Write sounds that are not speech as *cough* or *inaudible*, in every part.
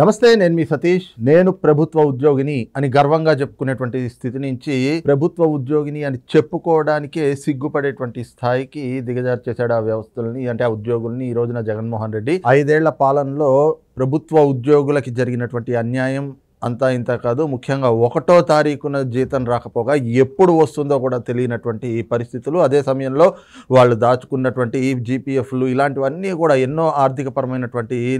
నమస్తే నేను మీ సతీష్ నేను ప్రభుత్వ ఉద్యోగిని అని గర్వంగా చెప్పుకునేటువంటి స్థితి నుంచి ప్రభుత్వ ఉద్యోగిని అని చెప్పుకోవడానికే సిగ్గుపడేటువంటి స్థాయికి దిగజారు చేశాడు ఆ వ్యవస్థలని అంటే ఆ ఉద్యోగుల్ని ఈ రోజున జగన్మోహన్ రెడ్డి ఐదేళ్ల పాలనలో ప్రభుత్వ ఉద్యోగులకి జరిగినటువంటి అన్యాయం అంతా ఇంత కాదు ముఖ్యంగా ఒకటో తారీఖున జీతం రాకపోగా ఎప్పుడు వస్తుందో కూడా తెలియనటువంటి ఈ పరిస్థితులు అదే సమయంలో వాళ్ళు దాచుకున్నటువంటి ఈ జీపీఎఫ్లు ఇలాంటివన్నీ కూడా ఎన్నో ఆర్థికపరమైనటువంటి ఈ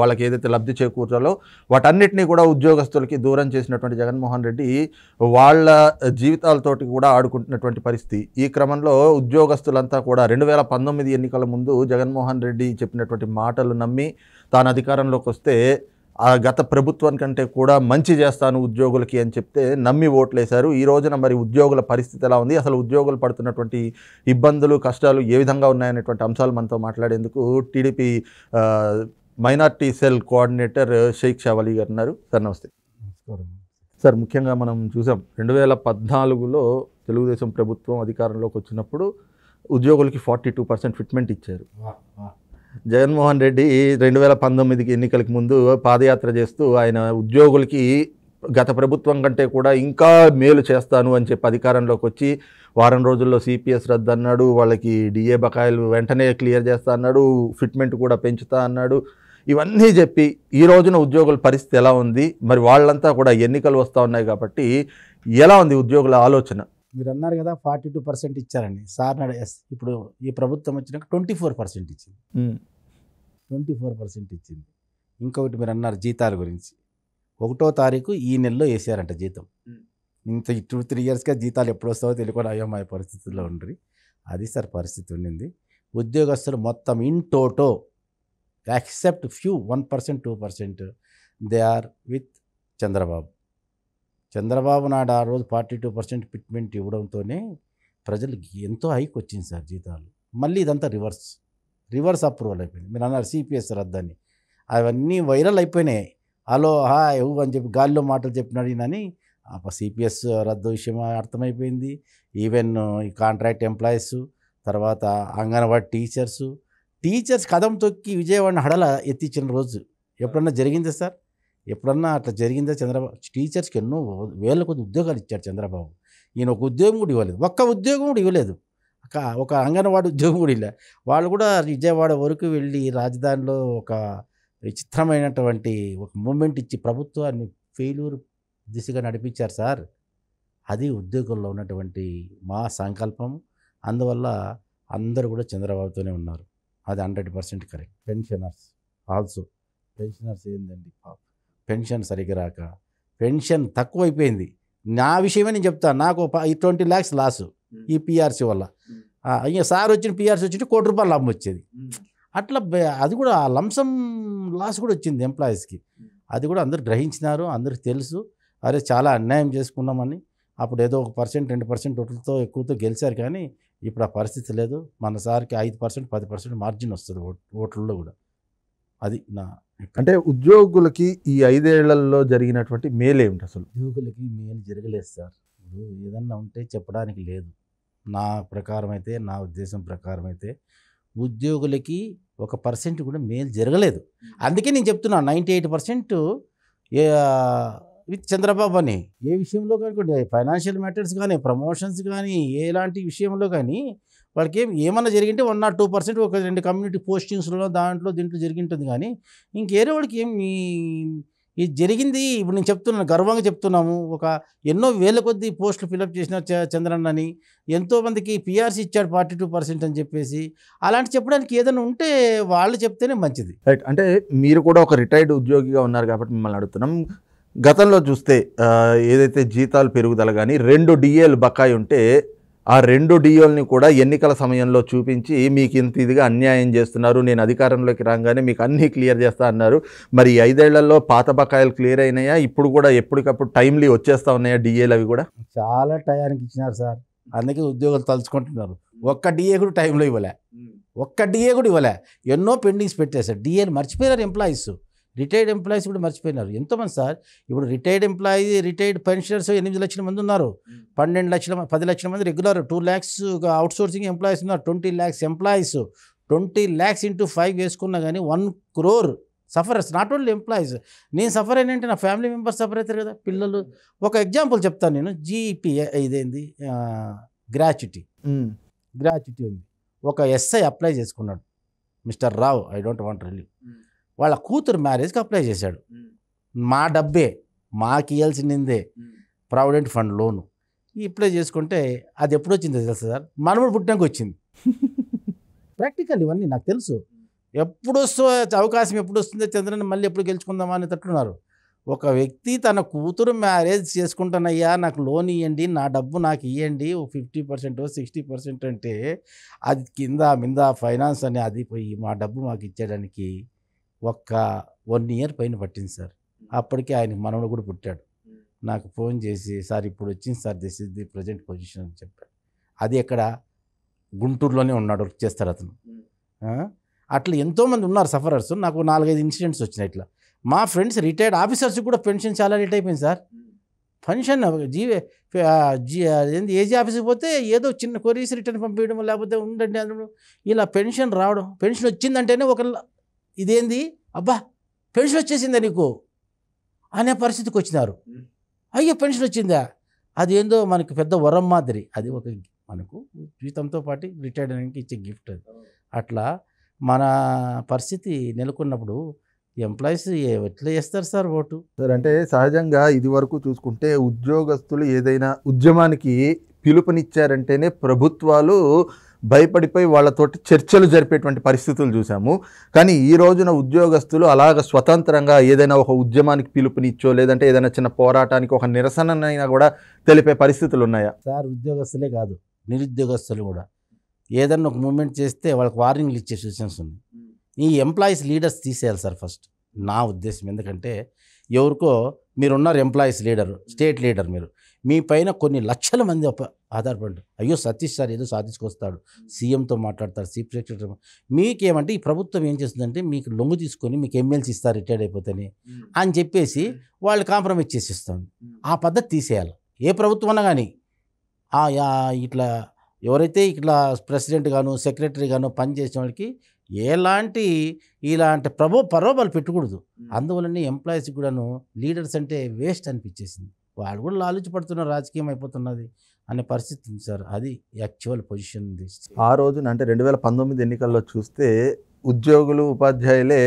వాళ్ళకి ఏదైతే లబ్ధి చేకూర్చాలో వాటన్నిటినీ కూడా ఉద్యోగస్తులకి దూరం చేసినటువంటి జగన్మోహన్ రెడ్డి వాళ్ళ జీవితాలతోటి కూడా ఆడుకుంటున్నటువంటి పరిస్థితి ఈ క్రమంలో ఉద్యోగస్తులంతా కూడా రెండు వేల పంతొమ్మిది ఎన్నికల ముందు జగన్మోహన్ రెడ్డి చెప్పినటువంటి మాటలు నమ్మి తాను అధికారంలోకి వస్తే ఆ గత ప్రభుత్వానికంటే కూడా మంచి చేస్తాను ఉద్యోగులకి అని చెప్తే నమ్మి ఓట్లేశారు ఈ రోజున మరి ఉద్యోగుల పరిస్థితి ఎలా ఉంది అసలు ఉద్యోగులు పడుతున్నటువంటి ఇబ్బందులు కష్టాలు ఏ విధంగా ఉన్నాయనేటువంటి అంశాలు మనతో మాట్లాడేందుకు TDP minority cell coordinator Shaik Shavali గారు ఉన్నారు సార్ నమస్తే సార్ ముఖ్యంగా మనం చూసాం రెండు వేల పద్నాలుగులో తెలుగుదేశం ప్రభుత్వం అధికారంలోకి వచ్చినప్పుడు ఉద్యోగులకి ఫార్టీ టూ పర్సెంట్ ఫిట్మెంట్ ఇచ్చారు జగన్మోహన్ రెడ్డి రెండు వేల పంతొమ్మిదికి ఎన్నికలకు ముందు పాదయాత్ర చేస్తూ ఆయన ఉద్యోగులకి గత ప్రభుత్వం కంటే కూడా ఇంకా మేలు చేస్తాను అని చెప్పి అధికారంలోకి వచ్చి వారం రోజుల్లో సిపిఎస్ రద్దు అన్నాడు వాళ్ళకి డిఏ బకాయిలు వెంటనే క్లియర్ చేస్తా అన్నాడు ఫిట్మెంట్ కూడా పెంచుతా అన్నాడు ఇవన్నీ చెప్పి ఈ రోజున ఉద్యోగుల పరిస్థితి ఎలా ఉంది మరి వాళ్ళంతా కూడా ఎన్నికలు వస్తూ ఉన్నాయి కాబట్టి ఎలా ఉంది ఉద్యోగుల ఆలోచన మీరు అన్నారు కదా ఫార్టీ టూ పర్సెంట్ ఇచ్చారని సార్ ఇప్పుడు ఈ ప్రభుత్వం వచ్చినాక ట్వంటీ ఫోర్ పర్సెంట్ ఇచ్చింది ట్వంటీ ఫోర్ పర్సెంట్ ఇచ్చింది ఇంకొకటి మీరు అన్నారు జీతాల గురించి ఒకటో తారీఖు ఈ నెలలో వేసారంట జీతం ఇంత టూ త్రీ ఇయర్స్గా జీతాలు ఎప్పుడు వస్తావో తెలియకుండా అయోమయ పరిస్థితుల్లో ఉండ్రి అది సార్ పరిస్థితి ఉండింది ఉద్యోగస్తులు మొత్తం in toto accept few one percent two percent they are with Chandrababu Chandrababu Naidu ఆ రోజు ఫార్టీ టూ పర్సెంట్ పిట్మెంట్ ఇవ్వడంతోనే ప్రజలకి ఎంతో హైక్ వచ్చింది సార్ జీతాలు మళ్ళీ ఇదంతా రివర్స్ రివర్స్ అప్రూవల్ అయిపోయింది మీరు అన్నారు సిపిఎస్ రద్దని అవన్నీ వైరల్ అయిపోయినాయి హలో హా ఎవ్వు అని చెప్పి గాల్లో మాటలు చెప్పినాడు ఈయనని సిపిఎస్ రద్దు విషయం అర్థమైపోయింది ఈవెన్ ఈ కాంట్రాక్ట్ ఎంప్లాయీస్ తర్వాత అంగన్వాడీ టీచర్సు టీచర్స్ కదం తొక్కి విజయవాడని హడల ఎత్తిచ్చిన రోజు ఎప్పుడన్నా జరిగిందా సార్ ఎప్పుడన్నా అట్లా జరిగిందా చంద్రబాబు టీచర్స్కి ఎన్నో వేల కొద్ది ఉద్యోగాలు ఇచ్చాడు చంద్రబాబు ఈయన ఒక ఉద్యోగం కూడా ఇవ్వలేదు ఒక్క ఉద్యోగం కూడా ఇవ్వలేదు ఒక ఒక అంగన్వాడీ ఉద్యోగం కూడా ఇలా వాళ్ళు కూడా విజయవాడ వరకు వెళ్ళి రాజధానిలో ఒక విచిత్రమైనటువంటి ఒక మూమెంట్ ఇచ్చి ప్రభుత్వాన్ని ఫెయిల్యూర్ దిశగా నడిపించారు సార్ అది ఉద్యోగంలో ఉన్నటువంటి మా సంకల్పం అందువల్ల అందరూ కూడా చంద్రబాబుతోనే ఉన్నారు అది hundred percent correct pensioners also pensioners ఏందండి పాప పెన్షన్ సరిగ్గా రాక పెన్షన్ తక్కువైపోయింది నా విషయమే నేను చెప్తాను నాకు ట్వంటీ ల్యాక్స్ లాసు ఈ పిఆర్సీ వల్ల ఇంకా సార్ వచ్చిన పిఆర్సీ వచ్చి కోటి రూపాయలు లాభం వచ్చేది అట్లా అది కూడా ఆ లంసం లాస్ కూడా వచ్చింది ఎంప్లాయీస్కి అది కూడా అందరు గ్రహించినారు అందరికి తెలుసు అరే చాలా అన్యాయం చేసుకున్నామని అప్పుడు ఏదో ఒక పర్సెంట్ రెండు పర్సెంట్ ఓట్లతో ఎక్కువతో గెలిచారు కానీ ఇప్పుడు ఆ పరిస్థితి లేదు మన సార్కి ఐదు పర్సెంట్ పది పర్సెంట్ మార్జిన్ వస్తుంది ఓట్లలో కూడా అది నా అంటే ఉద్యోగులకి ఈ ఐదేళ్లలో జరిగినటువంటి మేలు ఏమిటి అసలు ఉద్యోగులకి మేలు జరగలేదు సార్ ఇప్పుడు ఏదన్నా ఉంటే చెప్పడానికి లేదు నా ప్రకారం అయితే నా ఉద్దేశం ప్రకారం అయితే ఉద్యోగులకి ఒక పర్సెంట్ కూడా మేలు జరగలేదు అందుకే నేను చెప్తున్నా ninety eight percent with Chandrababu అని ఏ విషయంలో కానీ ఫైనాన్షియల్ మ్యాటర్స్ కానీ ప్రమోషన్స్ కానీ ఎలాంటి విషయంలో కానీ వాళ్ళకి ఏం ఏమన్నా జరిగింటే వన్ నాట్ టూ పర్సెంట్ ఒక రెండు కమ్యూనిటీ పోస్టింగ్స్లో దాంట్లో దీంట్లో జరిగింటుంది కానీ ఇంకేరే వాళ్ళకి ఏం ఇది జరిగింది ఇప్పుడు నేను చెప్తున్నాను గర్వంగా చెప్తున్నాము ఒక ఎన్నో వేల కొద్ది పోస్టులు ఫిలప్ చేసిన చంద్రన్నని ఎంతోమందికి పిఆర్సీ ఇచ్చాడు ఫార్టీ టూ పర్సెంట్ అని చెప్పేసి అలాంటి చెప్పడానికి ఏదైనా ఉంటే వాళ్ళు చెప్తేనే మంచిది రైట్ అంటే మీరు కూడా ఒక రిటైర్డ్ ఉద్యోగిగా ఉన్నారు కాబట్టి మిమ్మల్ని అడుగుతున్నాం గతంలో చూస్తే ఏదైతే జీతాలు పెరుగుదల కానీ రెండు డిఏలు బకాయి ఉంటే ఆ రెండు డిఏల్ని కూడా ఎన్నికల సమయంలో చూపించి మీకు ఇంత ఇదిగా అన్యాయం చేస్తున్నారు నేను అధికారంలోకి రాగానే మీకు అన్నీ క్లియర్ చేస్తా అన్నారు మరి ఐదేళ్లలో పాత బకాయిలు క్లియర్ అయినాయా ఇప్పుడు కూడా ఎప్పటికప్పుడు టైమ్లీ వచ్చేస్తా ఉన్నాయా డిఏలు అవి కూడా చాలా టయానికి ఇచ్చినారు సార్ అందుకే ఉద్యోగాలు తలుచుకుంటున్నారు ఒక్క డిఏ కూడా టైంలో ఇవ్వలే ఒక్క డిఏ కూడా ఇవ్వలే ఎన్నో పెండింగ్స్ పెట్టేశారు డిఏని మర్చిపోయినారు ఎంప్లాయీస్ రిటైర్డ్ ఎంప్లాయీస్ కూడా మర్చిపోయినారు ఎంతోమంది సార్ ఇప్పుడు రిటైర్డ్ ఎంప్లాయీ రిటైర్డ్ పెన్షనర్స్ ఎనిమిది లక్షల మంది ఉన్నారు పన్నెండు లక్షల పది లక్షల మంది regular two lakhs out sourcing employees ఉన్నారు twenty lakhs employees twenty lakhs into five వేసుకున్నా కానీ one crore sufferers not only employees నేను సఫర్ అయినంటే నా ఫ్యామిలీ మెంబర్స్ సఫర్ అవుతారు కదా పిల్లలు ఒక ఎగ్జాంపుల్ చెప్తాను నేను జీపీ e ఇదేంది గ్రాచ్యుటీ గ్రాచ్యుటీ ఉంది ఒక ఎస్ఐ అప్లై చేసుకున్నాడు mister Rao I don't want relieve వాళ్ళ కూతురు మ్యారేజ్కి అప్లై చేశాడు మా డబ్బే మాకు ఇవ్వాల్సిందే ప్రావిడెంట్ ఫండ్ లోను ఇప్పుడే చేసుకుంటే అది ఎప్పుడు వచ్చిందో తెలుసు సార్ మనముడు పుట్టినాక వచ్చింది *laughs* ప్రాక్టికల్ ఇవన్నీ నాకు తెలుసు ఎప్పుడు వస్తుందో అవకాశం ఎప్పుడు వస్తుందో చంద్రని మళ్ళీ ఎప్పుడు గెలుచుకుందామా అని తట్టున్నారు ఒక వ్యక్తి తన కూతురు మ్యారేజ్ చేసుకుంటానయ్యా నాకు లోన్ ఇవ్వండి నా డబ్బు నాకు ఇవ్వండి ఓ ఫిఫ్టీ పర్సెంట్ సిక్స్టీ పర్సెంట్ అంటే అది కింద మింద ఫైనాన్స్ అని అది పోయి మా డబ్బు మాకు ఇచ్చేయడానికి ఒక్క వన్ ఇయర్ పైన పట్టింది సార్ అప్పటికే ఆయన మనవడు కూడా పుట్టాడు నాకు ఫోన్ చేసి సార్ ఇప్పుడు వచ్చింది sir this is the present position అని చెప్పాడు అది ఎక్కడ గుంటూరులోనే ఉన్నాడు వర్క్ చేస్తారు అతను అట్లా ఎంతోమంది ఉన్నారు సఫరర్స్ నాకు నాలుగైదు ఇన్సిడెంట్స్ వచ్చినాయి ఇట్లా మా ఫ్రెండ్స్ రిటైర్డ్ ఆఫీసర్స్ కూడా పెన్షన్ చాలా లేట్ అయిపోయింది సార్ పెన్షన్ జీవే జీ ఏంది ఏజీ ఆఫీస్కి పోతే ఏదో చిన్న కొరీస్ రిటర్న్ పంపించడం లేకపోతే ఉండండి అందులో ఇలా పెన్షన్ రావడం పెన్షన్ వచ్చిందంటేనే ఒకళ్ళ ఇదేంది అబ్బా పెన్షన్ వచ్చేసిందా నీకు అనే పరిస్థితికి వచ్చినారు అయ్యో పెన్షన్ వచ్చిందా అదేందో మనకు పెద్ద వరం మాదిరి అది ఒక మనకు జీతంతో పాటు రిటైర్డ్ అయ్యానికి ఇచ్చే గిఫ్ట్ అట్లా మన పరిస్థితి నెలకొన్నప్పుడు ఎంప్లాయీస్ ఎట్లా చేస్తారు సార్ ఓటు సార్ అంటే సహజంగా ఇది వరకు చూసుకుంటే ఉద్యోగస్తులు ఏదైనా ఉద్యమానికి పిలుపునిచ్చారంటేనే ప్రభుత్వాలు భయపడిపోయి వాళ్ళతోటి చర్చలు జరిపేటువంటి పరిస్థితులు చూసాము కానీ ఈ రోజున ఉద్యోగస్తులు అలాగ స్వతంత్రంగా ఏదైనా ఒక ఉద్యమానికి పిలుపునిచ్చో లేదంటే ఏదైనా చిన్న పోరాటానికి ఒక నిరసనైనా కూడా తెలిపే పరిస్థితులు ఉన్నాయా సార్ ఉద్యోగస్తులే కాదు నిరుద్యోగస్తులు కూడా ఏదన్నా ఒక మూమెంట్ చేస్తే వాళ్ళకి వార్నింగ్లు ఇచ్చే సూచనస్ ఉన్నాయి ఈ ఎంప్లాయీస్ లీడర్స్ తీసేయాలి సార్ ఫస్ట్ నా ఉద్దేశం ఎందుకంటే ఎవరికో మీరున్నారు ఎంప్లాయీస్ లీడర్ స్టేట్ లీడర్ మీరు మీ పైన కొన్ని లక్షల మంది ఆధారపడి అయ్యో సతీష్ సార్ ఏదో సాధించుకొస్తాడు సీఎంతో మాట్లాడతాడు చీఫ్ సెక్రటరీ మీకేమంటే ఈ ప్రభుత్వం ఏం చేస్తుందంటే మీకు లొంగు తీసుకొని మీకు ఎమ్మెల్సీ ఇస్తారు రిటైర్డ్ అయిపోతే అని చెప్పేసి వాళ్ళు కాంప్రమైజ్ చేసి ఆ పద్ధతి తీసేయాలి ఏ ప్రభుత్వం అన్నా కానీ ఇట్లా ఎవరైతే ఇట్లా ప్రెసిడెంట్ గాను సెక్రటరీ గాను పనిచేసిన వాళ్ళకి ఎలాంటి ఇలాంటి ప్రభో పరోబాలు పెట్టకూడదు అందువలనే ఎంప్లాయీస్ కూడాను లీడర్స్ అంటే వేస్ట్ అనిపించేసింది వాళ్ళు కూడా లాలించబడుతున్నారు రాజకీయం అయిపోతున్నది అనే పరిస్థితి ఉంది సార్ అది యాక్చువల్ పొజిషన్ ఉంది ఆ రోజున అంటే రెండు వేల పంతొమ్మిది ఎన్నికల్లో చూస్తే ఉద్యోగులు ఉపాధ్యాయులే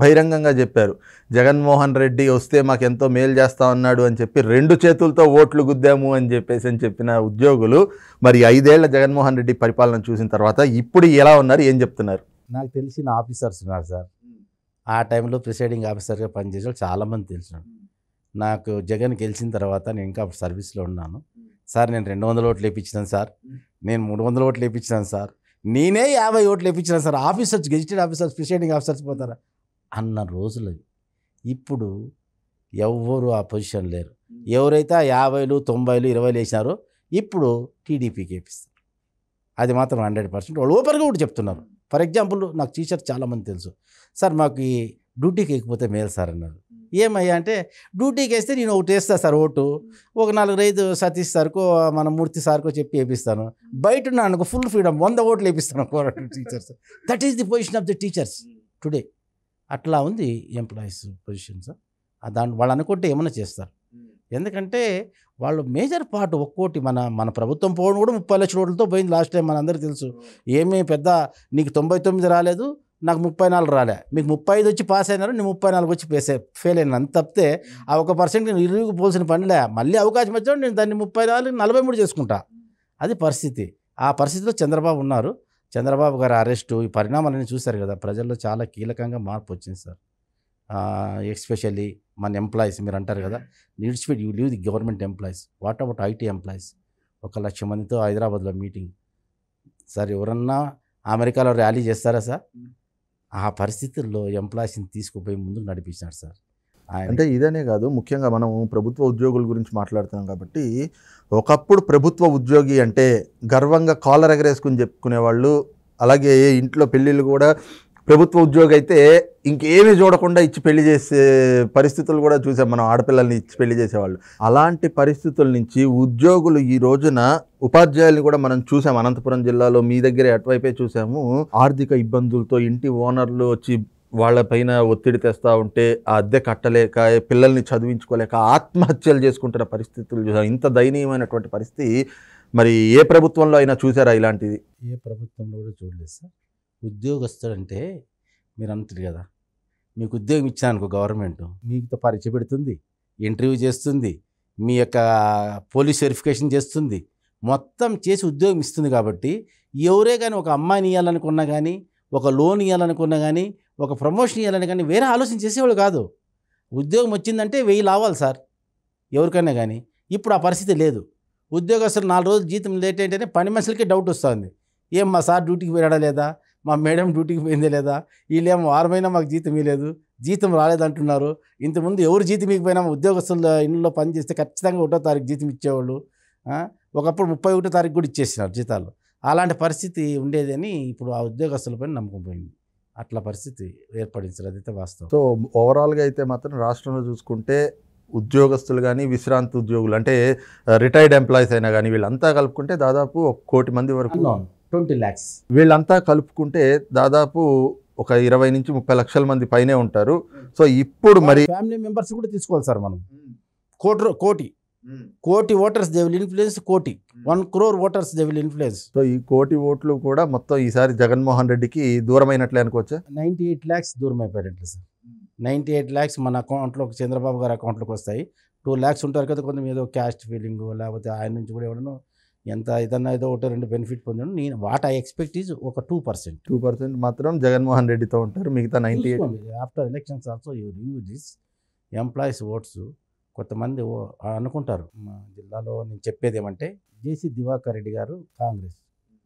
బహిరంగంగా చెప్పారు జగన్మోహన్ రెడ్డి వస్తే మాకు ఎంతో మేలు చేస్తా ఉన్నాడు అని చెప్పి రెండు చేతులతో ఓట్లు గుద్దాము అని చెప్పేసి అని చెప్పిన ఉద్యోగులు మరి ఐదేళ్ల జగన్మోహన్ రెడ్డి పరిపాలన చూసిన తర్వాత ఇప్పుడు ఎలా ఉన్నారు ఏం చెప్తున్నారు నాకు తెలిసిన ఆఫీసర్స్ ఉన్నారు సార్ ఆ టైంలో ప్రిసైడింగ్ ఆఫీసర్గా పనిచేసే వాళ్ళు చాలామంది తెలిసినాడు నాకు జగన్ గెలిచిన తర్వాత నేను ఇంకా సర్వీస్లో ఉన్నాను సార్ నేను రెండు వందల ఓట్లు వేయించాను సార్ నేను మూడు వందల ఓట్లు వేయించాను సార్ నేనే యాభై ఓట్లు వేయించినాను sir officers gazetted officers presiding officers పోతారా అన్న రోజులు ఇప్పుడు ఎవ్వరు ఆ పొజిషన్ లేరు ఎవరైతే ఆ యాభైలు తొంభైలు ఇరవైలు వేసినారో ఇప్పుడు టీడీపీకి వేపిస్తారు అది మాత్రం హండ్రెడ్ పర్సెంట్ వాళ్ళు ఓపెన్గా కూడా చెప్తున్నారు ఫర్ ఎగ్జాంపుల్ నాకు టీచర్ చాలామంది తెలుసు సార్ మాకు ఈ డ్యూటీకి ఎక్కిపోతే మేలు సార్ అన్నారు ఏమయ్యా అంటే డ్యూటీకి వేస్తే నేను ఒకటి వేస్తా సార్ ఓటు ఒక నాలుగు రైతు సతీష్ సార్కో మన మూర్తి సార్కో చెప్పి వేపిస్తాను బయట ఉన్నాను ఫుల్ ఫ్రీడమ్ వంద ఓట్లు వేపిస్తాను teachers that is the position of the teachers today అట్లా ఉంది ఎంప్లాయీస్ పొజిషన్స్ దాన్ని వాళ్ళు అనుకుంటే ఏమైనా చేస్తారు ఎందుకంటే వాళ్ళు మేజర్ పార్ట్ ఒక్కోటి మన మన ప్రభుత్వం పోవడం కూడా ముప్పై లక్షల ఓట్లతో పోయింది లాస్ట్ టైం మనందరికీ తెలుసు ఏమీ పెద్ద నీకు తొంభై తొమ్మిది రాలేదు నాకు ముప్పై నాలుగు రాలే మీకు ముప్పై ఐదు వచ్చి పాస్ అయినారు నేను ముప్పై నాలుగు వచ్చి పేసే ఫెయిల్ అయినా అంత తప్పితే ఆ ఒక పర్సెంట్ నేను ఇరుగు పోల్సిన పనిలే మళ్ళీ అవకాశం వచ్చినా నేను దాన్ని ముప్పై నాలుగు నలభై మూడు చేసుకుంటా అది పరిస్థితి ఆ పరిస్థితిలో చంద్రబాబు ఉన్నారు చంద్రబాబు గారి అరెస్టు ఈ పరిణామాలన్నీ చూశారు కదా ప్రజల్లో చాలా కీలకంగా మార్పు వచ్చింది సార్ ఎస్పెషల్లీ మన ఎంప్లాయీస్ మీరు అంటారు కదా నిడిచిపెట్ you leave the government employees what about IT employees ఒక లక్ష మందితో హైదరాబాద్లో మీటింగ్ సార్ ఎవరన్నా అమెరికాలో ర్యాలీ చేస్తారా సార్ ఆ పరిస్థితుల్లో ఎంప్లాయీస్ని తీసుకుపోయి ముందుకు నడిపించినాడు సార్ అంటే ఇదనే కాదు ముఖ్యంగా మనం ప్రభుత్వ ఉద్యోగుల గురించి మాట్లాడుతున్నాం కాబట్టి ఒకప్పుడు ప్రభుత్వ ఉద్యోగి అంటే గర్వంగా కాలర్ ఎగరేసుకుని చెప్పుకునేవాళ్ళు అలాగే ఇంట్లో పెళ్ళిళ్ళు కూడా ప్రభుత్వ ఉద్యోగి అయితే ఇంకేమీ చూడకుండా ఇచ్చి పెళ్లి చేసే పరిస్థితులు కూడా చూసాం మనం ఆడపిల్లల్ని ఇచ్చి పెళ్లి చేసేవాళ్ళు అలాంటి పరిస్థితుల నుంచి ఉద్యోగులు ఈ రోజున ఉపాధ్యాయుల్ని కూడా మనం చూసాం అనంతపురం జిల్లాలో మీ దగ్గరే అటువైపే చూసాము ఆర్థిక ఇబ్బందులతో ఇంటి ఓనర్లు వచ్చి వాళ్ళపైన ఒత్తిడి తెస్తూ ఉంటే ఆ అద్దె కట్టలేక పిల్లల్ని చదివించుకోలేక ఆత్మహత్యలు చేసుకుంటున్న పరిస్థితులు చూసాం ఇంత దయనీయమైనటువంటి పరిస్థితి మరి ఏ ప్రభుత్వంలో అయినా చూసారా ఇలాంటిది ఏ ప్రభుత్వంలో కూడా చూడలేదు సార్ ఉద్యోగస్తుడంటే మీరు అంటారు కదా మీకు ఉద్యోగం ఇచ్చానుకో గవర్నమెంట్ పరీక్ష పరిచయపెడుతుంది ఇంటర్వ్యూ చేస్తుంది మీ యొక్క పోలీస్ వెరిఫికేషన్ చేస్తుంది మొత్తం చేసి ఉద్యోగం ఇస్తుంది కాబట్టి ఎవరే కానీ ఒక అమ్మాయిని ఇవ్వాలనుకున్నా కానీ ఒక లోన్ ఇవ్వాలనుకున్నా కానీ ఒక ప్రమోషన్ ఇవ్వాలని కానీ వేరే ఆలోచన చేసేవాళ్ళు కాదు ఉద్యోగం వచ్చిందంటే వెయ్యి లావాలి సార్ ఎవరికైనా కానీ ఇప్పుడు ఆ పరిస్థితి లేదు ఉద్యోగస్తులు నాలుగు రోజులు జీతం లేట్ ఏంటంటే పని మనుషులకే డౌట్ వస్తుంది ఏం మా సార్ డ్యూటీకి వెళ్ళడా లేదా మా మేడం డ్యూటీకి పోయిందే లేదా వీళ్ళేమో వారమైనా మాకు జీతం ఇవ్వలేదు జీతం రాలేదంటున్నారు ఇంతకుముందు ఎవరు జీతం ఇవ్వకపోయినా ఉద్యోగస్తుల ఇంట్లో పనిచేస్తే ఖచ్చితంగా ఒకటో తారీఖు జీతం ఇచ్చేవాళ్ళు ఒకప్పుడు ముప్పై ఒకటో తారీఖు కూడా ఇచ్చేసినారు జీతాలు అలాంటి పరిస్థితి ఉండేదని ఇప్పుడు ఆ ఉద్యోగస్తులపై నమ్మకం పోయింది అట్లా పరిస్థితి ఏర్పడించారు అదైతే వాస్తవం సో ఓవరాల్గా అయితే మాత్రం రాష్ట్రంలో చూసుకుంటే ఉద్యోగస్తులు కానీ విశ్రాంతి ఉద్యోగులు అంటే రిటైర్డ్ ఎంప్లాయీస్ అయినా కానీ వీళ్ళంతా కలుపుకుంటే దాదాపు ఒక కోటి మంది వరకు ట్వంటీ ల్యాక్స్ వీళ్ళంతా కలుపుకుంటే దాదాపు ఒక ఇరవై నుంచి ముప్పై లక్షల మంది పైనే ఉంటారు సో ఇప్పుడు మరి ఫ్యామిలీ మెంబర్స్ కూడా తీసుకోవాలి సార్ మనం కోటి కోటి కోటి ఓటర్స్ దేవుల్ ఇన్ఫ్లుయెన్స్ కోటి one crore voters they'll influence so ఈ కోటి ఓట్లు కూడా మొత్తం ఈసారి జగన్మోహన్ రెడ్డికి అయినట్లే అనుకోవచ్చా నైంటీ ఎయిట్ ల్యాక్స్ దూరం అయిపోయినట్లు సార్ నైంటీ ఎయిట్ ల్యాక్స్ మన అకౌంట్లో చంద్రబాబు గారి అకౌంట్లోకి వస్తాయి టూ ల్యాక్స్ ఉంటారు కదా కొంచెం ఏదో క్యాస్ట్ ఫీలింగ్ లేకపోతే ఆయన నుంచి కూడా ఎవడనో ఎంత ఏదన్నా ఏదో ఒకటో రెండు బెనిఫిట్ పొందాను నేను వాట్ ఐ ఎక్స్పెక్ట్ ఈజ్ ఒక టూ పర్సెంట్ టూ పర్సెంట్ మాత్రం జగన్మోహన్ రెడ్డితో ఉంటారు మిగతా eight after elections also you review this employees votes కొంతమంది అనుకుంటారు మా జిల్లాలో నేను చెప్పేది ఏమంటే జేసీ దివాకర్ రెడ్డి గారు కాంగ్రెస్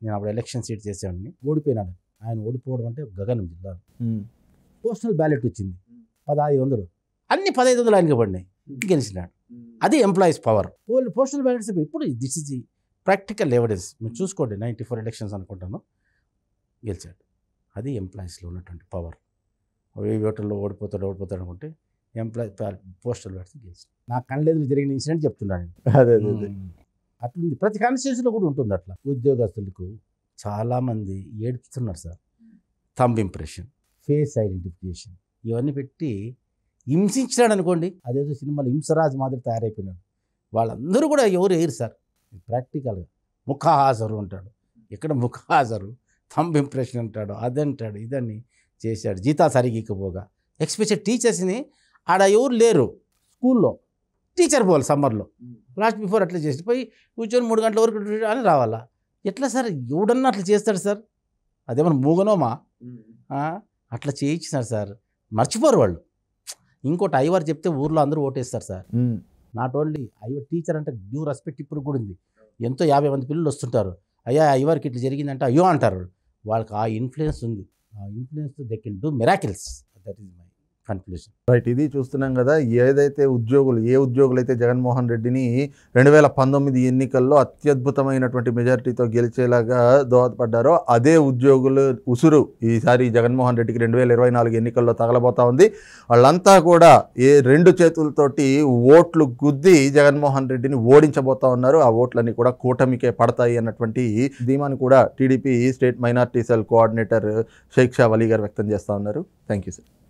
నేను అప్పుడు ఎలక్షన్ సీట్ చేసేవాడిని ఓడిపోయినాడు ఆయన ఓడిపోవడం అంటే గగనం జిల్లాలో పోస్టల్ బ్యాలెట్ వచ్చింది పదహైదు వందలు అన్ని పదహైదు వందలు ఆయనకి పడినాయి గెలిచినాడు అది ఎంప్లాయీస్ పవర్ పోస్టల్ బ్యాలెట్స్ ఇప్పుడు దిస్ ఇస్ ప్రాక్టికల్ ఎవిడెన్స్ మీరు చూసుకోండి నైంటీ ఫోర్ ఎలక్షన్స్ అనుకుంటాను గెలిచాడు అది ఎంప్లాయీస్లో ఉన్నటువంటి పవర్ ఏ ఓటర్లో ఓడిపోతాడు ఓడిపోతాడు అనుకుంటే ఎంప్లాయీ పోస్టర్లు పెడితే గెలిచాడు నా కళ్ళెదురు జరిగిన ఇన్సిడెంట్ చెప్తున్నాను *laughs* అదే అదే అట్లుంది ప్రతి కాన్స్టిట్యూషన్లో కూడా ఉంటుంది అట్లా ఉద్యోగస్తులకు చాలామంది ఏడుపుతున్నారు sir thumb impression face identification ఇవన్నీ పెట్టి హింసించాడు అనుకోండి అదేదో సినిమాలో హింసరాజ్ మాదిరి తయారైపోయినాడు వాళ్ళందరూ కూడా ఎవరు వేయరు సార్ ప్రాక్టికల్గా ముఖ హాజరు ఇక్కడ ముఖ హాజరు థంబ్ ఇంప్రెషన్ అంటాడు అదంటాడు ఇదని చేశాడు జీతా సరిగికపోగా ఎక్స్పెషల్ టీచర్స్ని ఆడ ఎవరు లేరు స్కూల్లో టీచర్ పోవాలి సమ్మర్లో లాస్ట్ బిఫోర్ అట్లా చేసి పోయి కూర్చొని మూడు గంటల వరకు అని రావాలా ఎట్లా సార్ ఎవడన్నా అట్లా చేస్తాడు సార్ అదేమన్నా మూగనోమా అట్లా చేయించినారు సార్ మర్చిపోరు వాళ్ళు ఇంకోటి ఐవారు చెప్తే ఊర్లో అందరూ ఓటేస్తారు సార్ నాట్ ఓన్లీ అయ్యో టీచర్ అంటే డ్యూ రెస్పెక్ట్ ఇప్పుడు కూడా ఉంది ఎంతో యాభై మంది పిల్లలు వస్తుంటారు అయ్యా అయ్యవారికి ఇట్లా జరిగిందంటే అయ్యో అంటారు వాళ్ళకి ఆ ఇన్ఫ్లుయెన్స్ ఉంది ఆ influence they can do miracles that is my conclusion right ఇది చూస్తున్నాం కదా ఏదైతే ఉద్యోగులు ఏ ఉద్యోగులు అయితే జగన్మోహన్ రెడ్డిని రెండు వేల పంతొమ్మిది ఎన్నికల్లో అత్యద్భుతమైనటువంటి మెజారిటీతో గెలిచేలాగా దోహదపడ్డారో అదే ఉద్యోగులు ఉసురు ఈసారి జగన్మోహన్ రెడ్డికి రెండు వేల ఇరవై నాలుగు ఎన్నికల్లో తగలబోతా ఉంది వాళ్ళంతా కూడా ఏ రెండు చేతులతోటి ఓట్లు గుద్ది జగన్మోహన్ రెడ్డిని ఓడించబోతా ఉన్నారు ఆ ఓట్లన్నీ కూడా కూటమికే పడతాయి అన్నటువంటి ధీమాని కూడా TDP state minority cell coordinator Shaik Shavali గారు వ్యక్తం చేస్తూ ఉన్నారు థ్యాంక్ యూ సార్